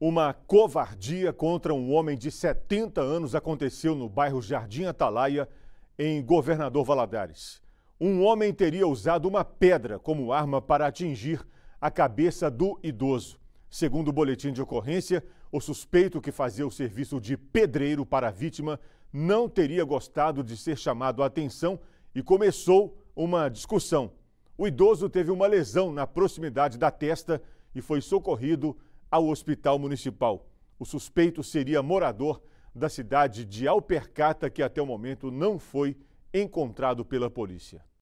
Uma covardia contra um homem de 70 anos aconteceu no bairro Jardim Atalaia, em Governador Valadares. Um homem teria usado uma pedra como arma para atingir a cabeça do idoso. Segundo o boletim de ocorrência, o suspeito que fazia o serviço de pedreiro para a vítima não teria gostado de ser chamado a atenção e começou uma discussão. O idoso teve uma lesão na proximidade da testa e foi socorrido ao Hospital Municipal. O suspeito seria morador da cidade de Alpercata, que até o momento não foi encontrado pela polícia.